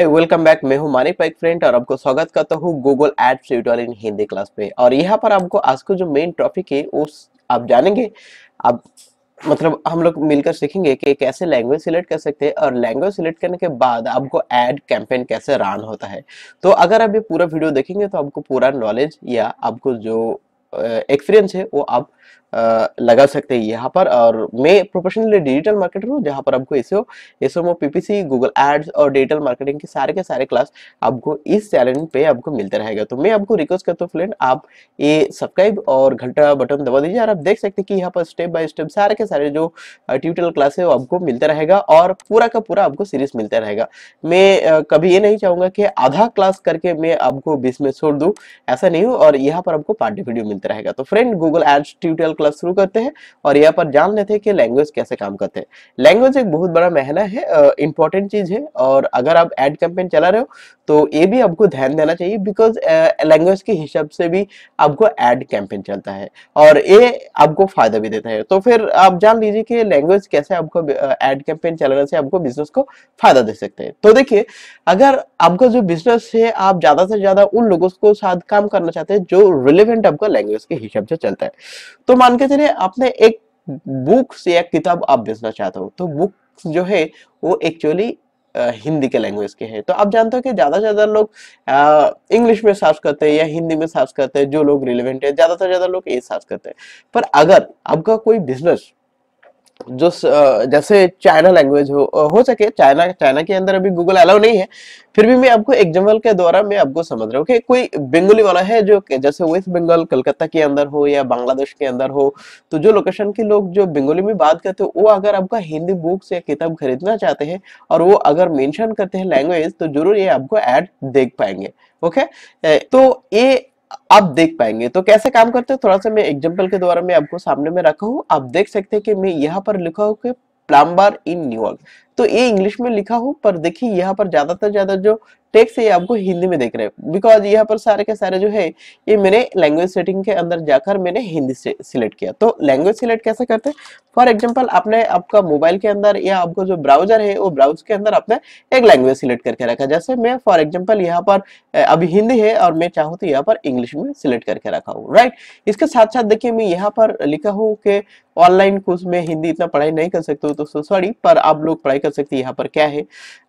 है welcome back मैं हूं मानिक पाइक फ्रेंड और आपको स्वागत करता हूं Google ads tutorial in Hindi class पे और यहां पर आपको आज का जो मेन टॉपिक है उस आप जानेंगे आप मतलब हम लोग मिलकर सीखेंगे कि कैसे लैंग्वेज सिलेक्ट कर सकते हैं और लैंग्वेज सिलेक्ट करने के बाद आपको एड कैंपेन कैसे रन होता है तो अगर आप ये पूरा वीडियो देखेंगे तो आपको पूरा नॉलेज या आपको जो एक्सपीरियंस है वो आप लगा सकते हैं यहाँ पर और मैं प्रोफेशनली डिजिटल मार्केटर हूँ जहाँ पर आपको S SMO PPC Google ads और डिजिटल मार्केटिंग के सारे के सारे क्लास आपको इस चैनल पे आपको मिलते रहेगा तो मैं आपको रिक्वेस्ट करता हूँ फ्रेंड आप ये सब्सक्राइब और घंटा बटन दबा दीजिए और आप देख सकते हैं कि यहाँ पर स्टेप बाय स्टेप सारे के सारे जो ट्यूटोरियल क्लास है वो आपको मिलते रहेगा और पूरा का पूरा आपको सीरीज मिलते रहेगा मैं कभी ये नहीं चाहूँगा कि आधा क्लास करके मैं आपको बीस में छोड़ दूँ ऐसा नहीं हूँ और यहाँ पर आपको पार्टी वीडियो मिलता रहेगा तो friend Google ads tutorial class शुरू करते हैं और यहाँ पर जान लेते हैं कि लैंग्वेज कैसे काम करते हैं लैंग्वेज एक बहुत बड़ा महना है इंपॉर्टेंट चीज़ है और अगर आप एड कैंपेन चला रहे हो तो ये भी आपको ध्यान देना चाहिए बिकॉज लैंग्वेज के हिसाब से भी आपको एड कैंपेन चलता है और ये आपको फायदा भी देता है तो फिर आप जान लीजिए कि लैंग्वेज कैसे आपको एड कैंपेन चलाने से आपको बिजनेस को फायदा दे सकते हैं तो देखिए अगर आपका जो बिजनेस है आप ज्यादा से ज्यादा उन लोगों को साथ काम करना चाहते हैं जो रिलेवेंट आपका लैंग्वेज के हिसाब से चलता है तो मान के चलिए आपने एक बुक या किताब आप बेचना चाहते हो तो बुक जो है वो एक्चुअली हिंदी के लैंग्वेज के हैं तो आप जानते हो कि ज़्यादा से ज़्यादा लोग इंग्लिश में सर्च करते हैं या हिंदी में सर्च करते हैं जो लोग रिलेवेंट है ज़्यादा से ज़्यादा लोग ये सर्च करते हैं पर अगर आपका कोई बिजनेस जो जैसे चाइना लैंग्वेज हो हो सके चाइना चाइना के अंदर अभी गूगल अलाउ नहीं है फिर भी मैं आपको एग्जाम्पल के द्वारा मैं आपको समझ रहा हूँ कि कोई बंगाली वाला है जो जैसे वेस्ट बंगाल कलकत्ता के अंदर हो या बांग्लादेश के अंदर हो तो जो लोकेशन के लोग जो बंगाली में बात करते हो वो अगर आपका हिंदी बुक्स या किताब खरीदना चाहते हैं और वो अगर मेंशन करते हैं लैंग्वेज तो जरूर ये आपको एड देख पाएंगे ओके तो ये आप देख पाएंगे तो कैसे काम करते हैं थोड़ा सा मैं एग्जाम्पल के द्वारा मैं आपको सामने में रखा हूँ आप देख सकते हैं कि मैं यहाँ पर लिखा हूँ कि प्लम्बर इन न्यूयॉर्क तो ये इंग्लिश में लिखा हो पर देखिए यहाँ पर ज्यादातर ज्यादा जो टेक्स है ये आपको हिंदी में देख रहे हैं बिकॉज यहाँ पर सारे के सारे जो है ये मैंने लैंग्वेज सेटिंग के अंदर जाकर मैंने हिंदी से सिलेक्ट किया तो लैंग्वेज सिलेक्ट कैसे करते हैं फॉर एग्जाम्पल आपने आपका मोबाइल के अंदर या आपको जो ब्राउजर है वो ब्राउज के अंदर आपने एक लैंग्वेज सिलेक्ट करके रखा जैसे मैं फॉर एग्जाम्पल यहाँ पर अभी हिंदी है और मैं चाहूँ तो यहाँ पर इंग्लिश में सिलेक्ट करके रखा हूँ राइट इसके साथ साथ देखिए मैं यहाँ पर लिखा हूँ कि ऑनलाइन कोर्स में हिंदी इतना पढ़ाई नहीं कर सकते तो सॉरी पर आप लोग पढ़ाई कर सकती है यहाँ पर क्या है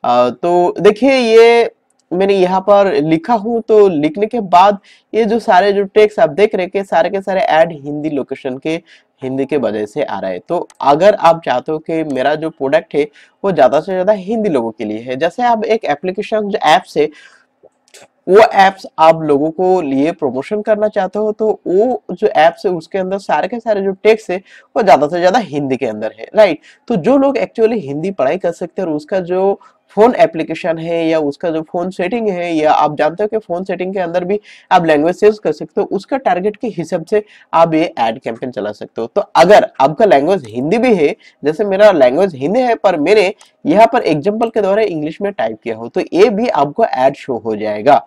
आ, तो देखिए ये मैंने यहाँ पर लिखा हूँ तो लिखने के बाद ये जो सारे जो टेक्स आप देख रहे हैं सारे के सारे एड हिंदी लोकेशन के हिंदी के वजह से आ रहा है तो अगर आप चाहते हो कि मेरा जो प्रोडक्ट है वो ज़्यादा से ज़्यादा हिंदी लोगों के लिए है जैसे आप एक एप्लीकेशन जो ऐप्स है वो एप्स आप लोगों को लिए प्रमोशन करना चाहते हो तो वो जो एप्स है उसके अंदर सारे के सारे जो टेक्स है वो ज़्यादा से ज़्यादा हिंदी के अंदर है राइट तो जो लोग एक्चुअली हिंदी पढ़ाई कर सकते हैं और उसका जो फ़ोन एप्लीकेशन है या उसका जो फ़ोन सेटिंग है या आप जानते हो कि फ़ोन सेटिंग के अंदर भी आप लैंग्वेज चेंज कर सकते हो उसका टारगेट के हिसाब से आप ये एड कैंपेन चला सकते हो तो अगर आपका लैंग्वेज हिंदी भी है जैसे मेरा लैंग्वेज हिंदी है पर मैंने यहाँ पर एग्जाम्पल के द्वारा इंग्लिश में टाइप किया हो तो ये भी आपको एड शो हो जाएगा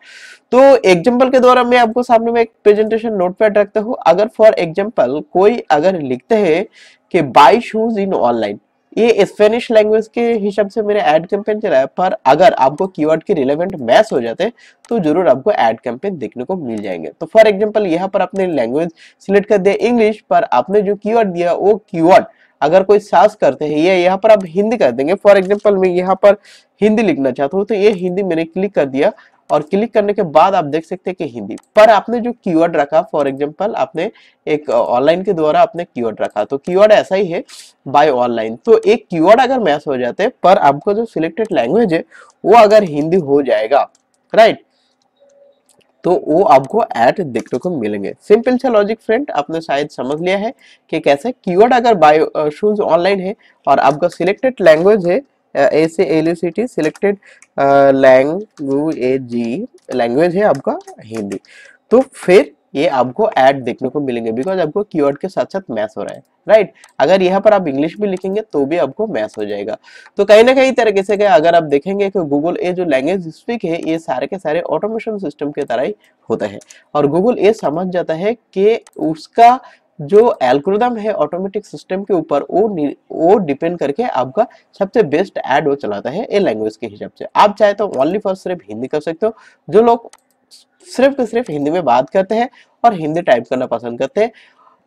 तो एग्जाम्पल के द्वारा मैं आपको सामने में एक प्रेजेंटेशन नोटपैड रखता हूँ अगर फॉर एग्जाम्पल कोई अगर लिखते हैं कि बाई शूज इन ऑनलाइन ये स्पेनिश लैंग्वेज के हिसाब से मैंने एड कैंपेन चलाया पर अगर आपको कीवर्ड के रिलेवेंट मैच हो जाते तो जरूर आपको एड कैंपेन देखने को मिल जाएंगे तो फॉर एग्जाम्पल यहाँ पर आपने लैंग्वेज सिलेक्ट कर दिया इंग्लिश पर आपने जो कीवर्ड दिया वो कीवर्ड अगर कोई सास करते हैं या यहाँ पर आप हिंदी कर देंगे फॉर एग्जाम्पल मैं यहाँ पर हिंदी लिखना चाहता हूँ तो ये हिंदी मैंने क्लिक कर दिया और क्लिक करने के बाद आप देख सकते हैं कि हिंदी पर आपने जो कीवर्ड रखा फॉर एग्जांपल आपने एक ऑनलाइन के द्वारा आपने कीवर्ड रखा तो कीवर्ड ऐसा ही है बाय ऑनलाइन तो एक कीवर्ड अगर मैच हो जाते पर आपको जो सिलेक्टेड लैंग्वेज है वो अगर हिंदी हो जाएगा राइट तो वो आपको एड देखने को मिलेंगे सिंपल सा लॉजिक फ्रेंड आपने शायद समझ लिया है कि कैसे कीवर्ड अगर बायो शूज ऑनलाइन है और आपका सिलेक्टेड लैंग्वेज है ऐसे L U C T selected language language है आपका हिंदी तो फिर ये आपको ऐड देखने को मिलेंगे बिकॉज आपको कीवर्ड के साथ साथ मैथ हो रहा है राइट right? अगर यहाँ पर आप इंग्लिश भी लिखेंगे तो भी आपको मैथ हो जाएगा तो कहीं ना कहीं तरीके से अगर आप देखेंगे कि गूगल ए जो लैंग्वेज स्पीक है ये सारे के सारे ऑटोमेशन सिस्टम के तरह ही होता है और गूगल ए समझ जाता है कि उसका हम्म। जो एल्कोरिदम है ऑटोमेटिक सिस्टम के ऊपर वो वो डिपेंड करके आपका सबसे बेस्ट एड वो चलाता है ए लैंग्वेज के हिसाब से आप चाहे तो ओनली फॉर सिर्फ हिंदी कर सकते हो जो लोग सिर्फ के सिर्फ हिंदी में बात करते हैं और हिंदी टाइप करना पसंद करते हैं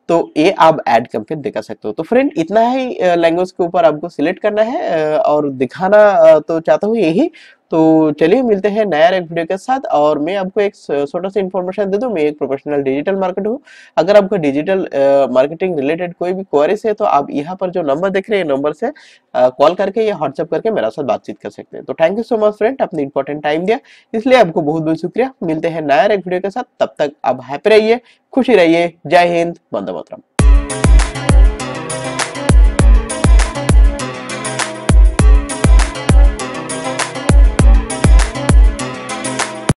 तो ये आप एड करके दिखा सकते हो तो फ्रेंड इतना ही लैंग्वेज के ऊपर आपको सिलेक्ट करना है और दिखाना तो चाहता हूँ यही तो चलिए मिलते हैं नया एक वीडियो के साथ और मैं आपको एक छोटा सा इन्फॉर्मेशन दे दूं मैं एक प्रोफेशनल डिजिटल मार्केट हूँ अगर आपको डिजिटल मार्केटिंग रिलेटेड कोई भी क्वारीज है तो आप यहाँ पर जो नंबर देख रहे हैं नंबर से कॉल करके या व्हाट्सअप करके मेरा साथ बातचीत कर सकते हैं तो thank you so much friend आपने इंपॉर्टेंट टाइम दिया इसलिए आपको बहुत बहुत शुक्रिया मिलते हैं नया एक वीडियो के साथ तब तक आप हैप्पी रहिए खुशी रहिए जय हिंद बंदे मोहतरम